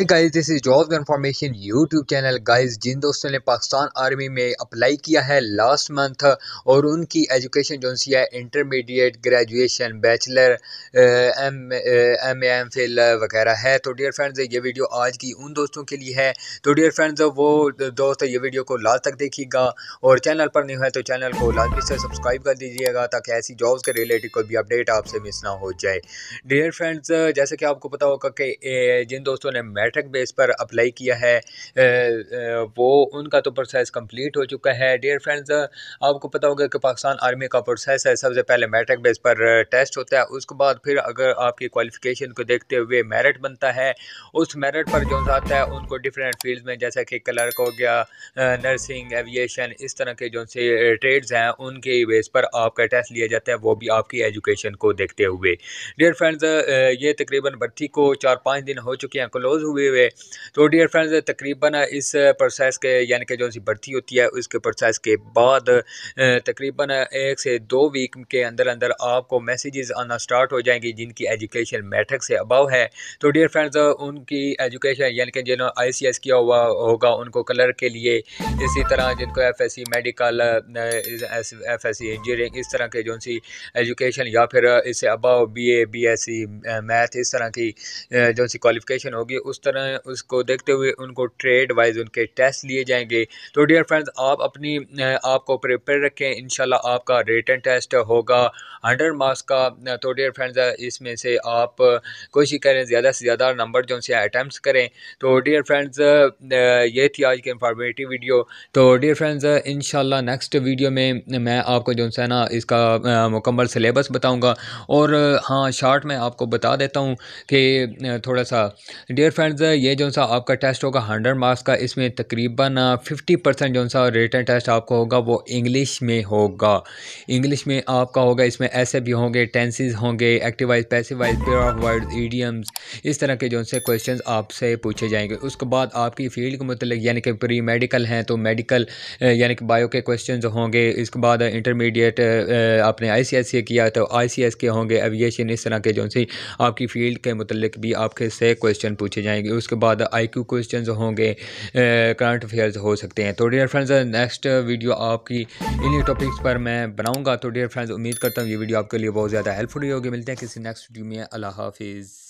Hey guys, this is job information YouTube channel guys जिन दोस्तों ने पाकिस्तान आर्मी में अप्लाई किया है लास्ट मंथ और उनकी एजुकेशन जो सी है intermediate graduation bachelor M M MPhil वगैरह है तो डियर फ्रेंड्स ये वीडियो आज की उन दोस्तों के लिए है तो डियर फ्रेंड्स वो दोस्त ये वीडियो को लास्ट तक देखिएगा और चैनल पर नहीं है तो चैनल को लाजमी से सब्सक्राइब कर दीजिएगा ताकि ऐसी जॉब्स के रिलेटेड कोई भी अपडेट आपसे मिस ना हो जाए डियर फ्रेंड्स जैसे कि आपको पता होगा कि जिन दोस्तों ने बैठक बेस पर अप्लाई किया है वो उनका तो प्रोसेस कंप्लीट हो चुका है डियर फ्रेंड्स आपको पता होगा कि पाकिस्तान आर्मी का प्रोसेस है सबसे पहले मैट्रिक बेस पर टेस्ट होता है उसके बाद फिर अगर आपकी क्वालिफिकेशन को देखते हुए मेरिट बनता है उस मेरिट पर जो आता है उनको डिफरेंट फील्ड में जैसे कि क्लर्क हो गया नर्सिंग एविएशन इस तरह के जो से ट्रेड्स हैं उनके बेस पर आपका टेस्ट लिया जाता है वो भी आपकी एजुकेशन को देखते हुए डियर फ्रेंड्स ये तकरीबन भर्ती को चार पाँच दिन हो चुके हैं क्लोज़ हुए हुए हुए तो डियर फ्रेंड्स तकरीबन इस प्रोसेस के यानी कि जो सी भर्ती होती है उसके प्रोसेस के बाद तकरीबन एक से दो वीक के अंदर अंदर आपको मैसेजेस आना स्टार्ट हो जाएंगी जिनकी एजुकेशन मैट्रिक से अबाव है तो डियर फ्रेंड्स उनकी एजुकेशन यानी कि जिन्होंने आई सी एस किया हुआ होगा उनको कलर के लिए इसी तरह जिनको F S C medical F S C engineering इस तरह के जो सी एजुकेशन या फिर इससे above B A B S C math इस तरह की जो सी क्वालिफिकेशन होगी उस तरह उसको देखते हुए उनको ट्रेड वाइज उनके टेस्ट लिए जाएंगे तो डियर फ्रेंड्स आप अपनी आपको प्रिपेयर रखें इन आपका रिटर्न टेस्ट होगा हंड्रेड मार्क्स का तो डियर फ्रेंड्स इसमें से आप कोशिश करें ज़्यादा से ज़्यादा नंबर जो उनसे अटैम्प्ट करें तो डियर फ्रेंड्स ये थी आज की इंफॉर्मेटिव वीडियो तो dear friends in next video में मैं आपको जो है ना इसका मुकम्मल सिलेबस बताऊँगा और हाँ शार्ट में आपको बता देता हूँ कि थोड़ा सा डियर फ्रेंड्स फ्रेंड्स ये जो सा आपका टेस्ट होगा हंड्रेड मार्क्स का इसमें तकरीबन फिफ्टी uh, परसेंट जो सा रिटर्न टेस्ट आपका होगा वो इंग्लिश में होगा इंग्लिश में आपका होगा इसमें ऐसे भी होंगे टेंसेज होंगे activise passivise pair of word idioms इस तरह के जो से क्वेश्चन आपसे पूछे जाएंगे उसके बाद आपकी फील्ड के मतलब यानी कि प्री मेडिकल हैं तो मेडिकल uh, यानी कि बायो के क्वेश्चन होंगे इसके बाद इंटरमीडिएट uh, आपने आई सी एस किया तो आई सी एस के होंगे एविएशन इस तरह के जो आपकी फील्ड के मतलब भी आपके से क्वेश्चन पूछे जाएंगे आएंगे उसके बाद आई क्यू क्वेश्चन होंगे करंट अफेयर्स हो सकते हैं तो डियर फ्रेंड्स नेक्स्ट वीडियो आपकी इन्हीं टॉपिक्स पर मैं बनाऊँगा तो डियर फ्रेंड्स उम्मीद करता हूँ ये वीडियो आपके लिए बहुत ज़्यादा हेल्पफुल होगी मिलते हैं किसी नेक्स्ट वीडियो में अल्लाह हाफिज़